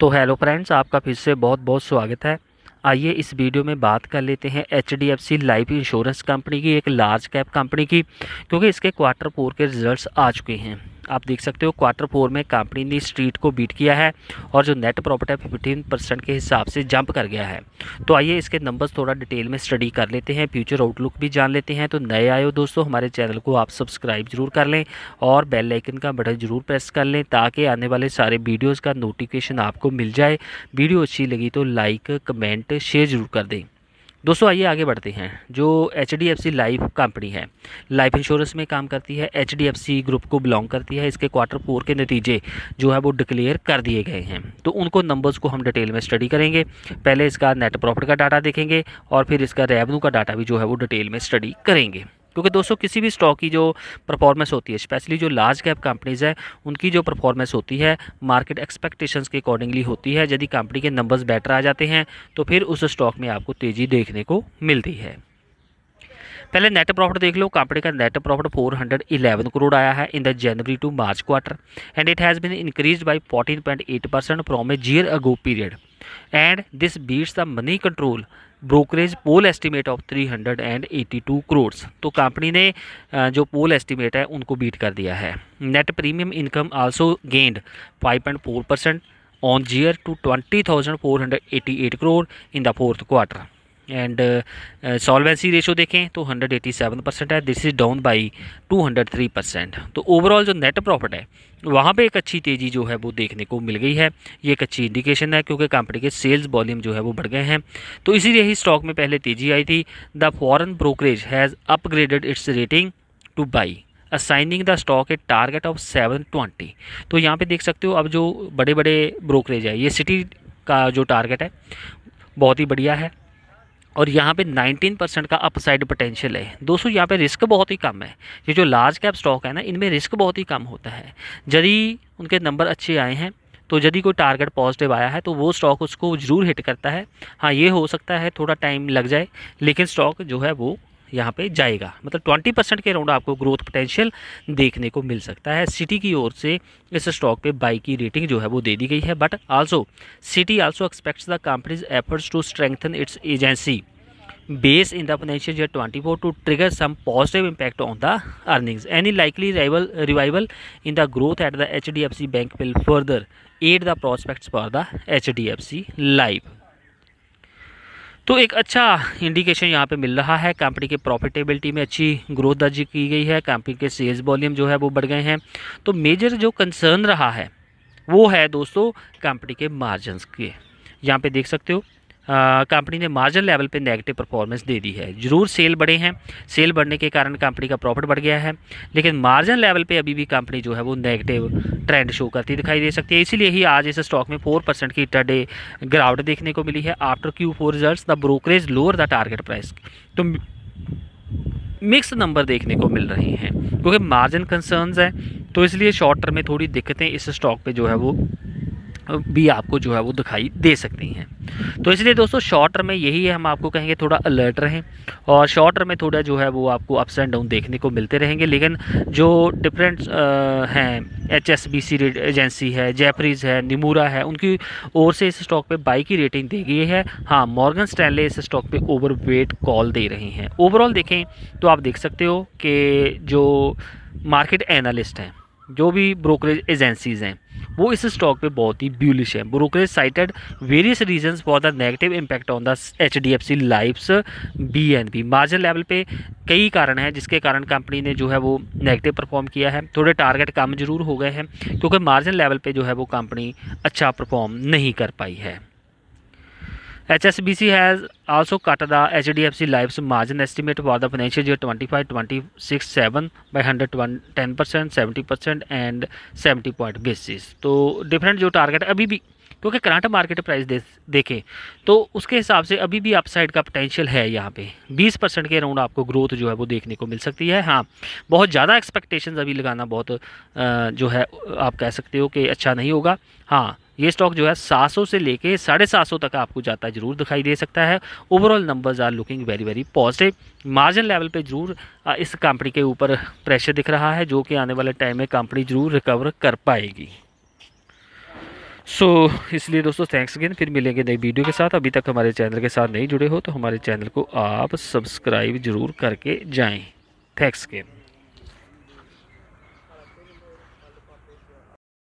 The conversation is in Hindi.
तो हेलो फ्रेंड्स आपका फिर से बहुत बहुत स्वागत है आइए इस वीडियो में बात कर लेते हैं H D F C life insurance company की एक लार्ज कैप कंपनी की क्योंकि इसके क्वार्टर फोर के रिजल्ट्स आ चुके हैं आप देख सकते हो क्वार्टर फोर में कंपनी ने स्ट्रीट को बीट किया है और जो नेट प्रॉफिट है फिफ्टीन परसेंट के हिसाब से जंप कर गया है तो आइए इसके नंबर्स थोड़ा डिटेल में स्टडी कर लेते हैं फ्यूचर आउटलुक भी जान लेते हैं तो नए आए हो दोस्तों हमारे चैनल को आप सब्सक्राइब जरूर कर लें और बेल आइकन का बटन जरूर प्रेस कर लें ताकि आने वाले सारे वीडियोज़ का नोटिफिकेशन आपको मिल जाए वीडियो अच्छी लगी तो लाइक कमेंट शेयर जरूर कर दें दोस्तों आइए आगे बढ़ते हैं जो H D F C life company है लाइफ इंश्योरेंस में काम करती है H D F C group को बिलोंग करती है इसके क्वार्टर फोर के नतीजे जो है वो डिक्लेयर कर दिए गए हैं तो उनको नंबर्स को हम डिटेल में स्टडी करेंगे पहले इसका नेट प्रॉफिट का डाटा देखेंगे और फिर इसका रेवन्यू का डाटा भी जो है वो डिटेल में स्टडी करेंगे क्योंकि दोस्तों किसी भी स्टॉक की जो परफॉर्मेंस होती है स्पेशली जो लार्ज कैप कंपनीज़ हैं उनकी जो परफॉर्मेंस होती है मार्केट एक्सपेक्टेशंस के अकॉर्डिंगली होती है यदि कंपनी के नंबर्स बेटर आ जाते हैं तो फिर उस स्टॉक में आपको तेज़ी देखने को मिलती है पहले नेट प्रॉफिट देख लो कंपनी का नेट प्रॉफिट 411 करोड़ आया है in the January to March quarter and it has been increase by 14.8 percent from a year ago period and this beats the Moneycontrol brokerage poll estimate of three hundred and eighty two crore तो कंपनी ने जो पोल एस्टिमेट है उनको बीट कर दिया है net premium income also gained five point four percent on year to twenty thousand four hundred eighty eight crore in the fourth quarter and solvency ratio देखें तो 187 परसेंट है this is down by 203 percent तो ओवरऑल जो नेट प्रॉफिट है वहाँ पे एक अच्छी तेज़ी जो है वो देखने को मिल गई है ये एक अच्छी इंडिकेशन है क्योंकि कंपनी के सेल्स वॉल्यूम जो है वो बढ़ गए हैं तो इसीलिए ही स्टॉक में पहले तेज़ी आई थी the foreign brokerage has upgraded its rating to buy assigning the stock a target of seven twenty तो यहाँ पे देख सकते हो अब जो बड़े बड़े ब्रोकरेज है ये सिटी का जो टारगेट है बहुत ही बढ़िया है और यहाँ पे 19 परसेंट का अपसाइड पोटेंशियल है दोस्तों यहाँ पे रिस्क बहुत ही कम है ये जो लार्ज कैप स्टॉक है ना इनमें रिस्क बहुत ही कम होता है यदि उनके नंबर अच्छे आए हैं तो यदि कोई टारगेट पॉजिटिव आया है तो वो स्टॉक उसको ज़रूर हिट करता है हाँ ये हो सकता है थोड़ा टाइम लग जाए लेकिन स्टॉक जो है वो यहाँ पे जाएगा मतलब 20 परसेंट के अराउंड आपको ग्रोथ पोटेंशियल देखने को मिल सकता है सिटी की ओर से इस स्टॉक पे बाई की रेटिंग जो है वो दे दी गई है but also Citi also expects the company's efforts to strengthen its agency base in the potential जो for to trigger some positive impact on the earnings any likely revival revival in the growth at the H D F C bank will further aid the prospects for the H D F C life तो एक अच्छा इंडिकेशन यहाँ पे मिल रहा है कंपनी के प्रॉफिटेबिलिटी में अच्छी ग्रोथ दर्ज की गई है कंपनी के सेल्स वॉल्यूम जो है वो बढ़ गए हैं तो मेजर जो कंसर्न रहा है वो है दोस्तों कंपनी के मार्जिन के यहाँ पे देख सकते हो कंपनी ने मार्जिन लेवल पे नेगेटिव परफॉर्मेंस दे दी है जरूर सेल बढ़े हैं सेल बढ़ने के कारण कंपनी का प्रॉफिट बढ़ गया है लेकिन मार्जिन लेवल पे अभी भी कंपनी जो है वो नेगेटिव ट्रेंड शो करती दिखाई दे सकती है इसीलिए ही आज इस स्टॉक में फोर परसेंट की टडे गिरावट देखने को मिली है after Q four result the brokerage lower the target price तो मिक्स नंबर देखने को मिल रहे हैं क्योंकि मार्जिन कंसर्नस है तो इसलिए शॉर्ट टर्म में थोड़ी दिक्कतें इस स्टॉक पर जो है वो भी आपको जो है वो दिखाई दे सकती हैं तो इसलिए दोस्तों शॉर्ट टर्म में यही है हम आपको कहेंगे थोड़ा अलर्ट रहें और शॉर्ट टर्म में थोड़ा जो है वो आपको अप्स एंड डाउन देखने को मिलते रहेंगे लेकिन जो डिफरेंट हैं H S B C agency है जेफरीज है निमूरा है उनकी ओर से इस स्टॉक पे बाई की रेटिंग दी गई है हाँ मॉर्गन स्टैनले इस स्टॉक पे वेट कॉल दे रहे हैं ओवरऑल देखें तो आप देख सकते हो कि जो मार्केट एनालिस्ट हैं जो भी ब्रोकरेज एजेंसीज़ हैं वो इस स्टॉक पे बहुत ही ब्यूलिश है brokerage cited various reason for the negative impact on the H D F C life's V N B margin level पे कई कारण हैं जिसके कारण कंपनी ने जो है वो नेगेटिव परफॉर्म किया है थोड़े टारगेट कम जरूर हो गए हैं क्योंकि मार्जिन लेवल पर जो है वो कंपनी अच्छा परफॉर्म नहीं कर पाई है HSBC has also cut the HDFC Life's margin estimate for the financial year 25-26-7 by 110 percent seventy percent and seventy point basis तो डिफरेंट जो टारगेट अभी भी क्योंकि करंट मार्केट प्राइस दे, देखें तो उसके हिसाब से अभी भी अपसाइड का पोटेंशियल है यहाँ पे 20 परसेंट के अराउंड आपको ग्रोथ जो है वो देखने को मिल सकती है हाँ बहुत ज़्यादा एक्सपेक्टेशंस अभी लगाना बहुत जो है आप कह सकते हो कि अच्छा नहीं होगा हाँ ये स्टॉक जो है सात सौ से लेके साढ़े सात सौ तक आपको जाता जरूर दिखाई दे सकता है overall numbers are looking very very positive margin level पे जरूर इस कंपनी के ऊपर प्रेशर दिख रहा है जो कि आने वाले टाइम में कंपनी जरूर रिकवर कर पाएगी सो so, इसलिए दोस्तों थैंक्स अगेन फिर मिलेंगे नई वीडियो के साथ अभी तक हमारे चैनल के साथ नहीं जुड़े हो तो हमारे चैनल को आप सब्सक्राइब जरूर करके जाएँ थैंक्स अगेन